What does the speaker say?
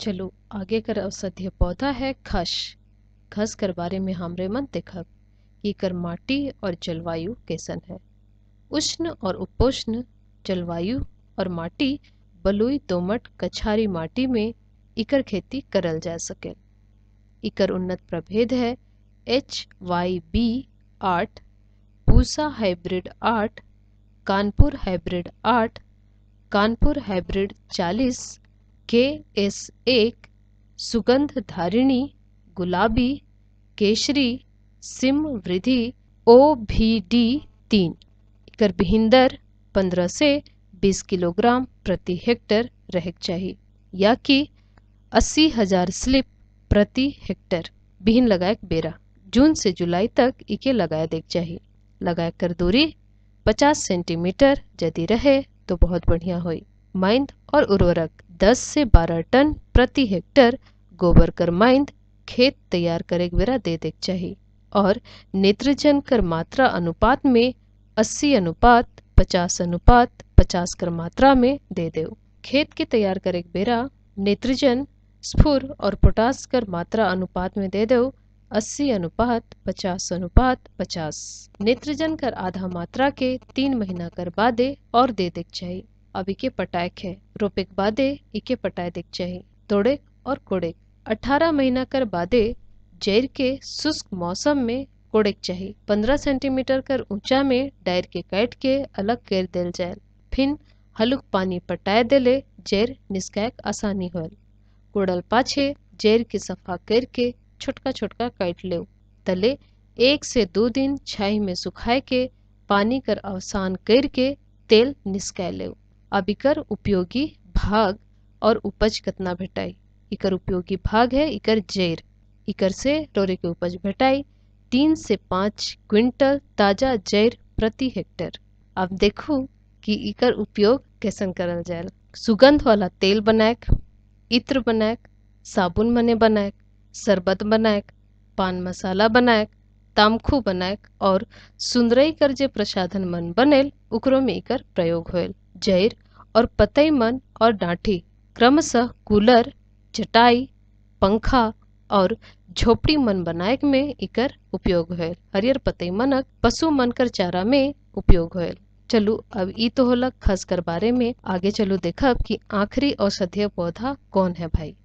चलो आगे कर औषधीय पौधा है खस खस कर बारे में हमरे मन देखब कि कर माटी और जलवायु कैसन है उष्ण और उपोष्ण जलवायु और माटी बलुई दोमट कछारी माटी में इकर खेती करल जा सके इकर उन्नत प्रभेद है एच वाई बी आठ पूसा हाइब्रिड आठ कानपुर हाइब्रिड आठ कानपुर हाइब्रिड चालीस के एस एक सुगंध धारिणी गुलाबी केशरी वृद्धि ओ भी डी तीन गर्भिंदर पंद्रह से बीस किलोग्राम प्रति हेक्टर रह चाहिए या कि अस्सी हजार स्लिप प्रति हेक्टर बिहन लगाए बेरा जून से जुलाई तक इके लगाया देख चाहिए लगाए कर दूरी 50 सेंटीमीटर यदि रहे तो बहुत बढ़िया हो माइंड और उर्वरक दस से बारह टन प्रति हेक्टर गोबर करमाइंद खेत तैयार करे बेरा दे देख चाहिए और नेत्रजन कर मात्रा अनुपात में 80 अनुपात 50 अनुपात 50 कर मात्रा में दे दे खेत के तैयार करे बेरा नेत्रजन स्फुर और पोटास कर मात्रा अनुपात में दे दो 80 अनुपात 50 अनुपात 50 नेत्रजन कर आधा मात्रा के तीन महीना कर बादे और दे देख चाहिए अब इके पटायक है रोपिक बादे इके पटाय देख चाहे तोड़ेक और कोड़ेक अठारह महीना कर बादे जैर के शुष्क मौसम में कोड़ेक चाहिए पंद्रह सेंटीमीटर कर ऊंचा में डायर के काट के अलग कर दिल जाए फिर हलुक पानी पटाए दिले जैर निस्कायक आसानी होल कोड़ल पाछे जैर की सफा करके छोटका छोटका काट ले तले एक से दो दिन छाई में सुखाए के पानी कर अवसान करके तेल निस्काय लेव अबिकर उपयोगी भाग और उपज कितना भेटाई इकर उपयोगी भाग है इकर जेर इकर से टोरे की उपज भेटाई तीन से पाँच क्विंटल ताजा जेर प्रति हेक्टर अब देखू कि इकर उपयोग कैसन करल जाए सुगंध वाला तेल बनाएक इत्र बनाएक साबुन मने बनाएक शरबत बनायक पान मसाला बनाएक तामखू बनाएक और सुंदरई कर जे प्रसाधन मन बनेल उकरो में इकर प्रयोग होल जैर और पतईमन और डांठी क्रमशः कूलर चटाई पंखा और झोपड़ी मन बनाए में इकर उपयोग होयल हरियर पतई मनक पशु मन कर चारा में उपयोग होयल चलू अब ई तो होलक खस कर बारे में आगे चलू देखब कि आखिरी औषधीय पौधा कौन है भाई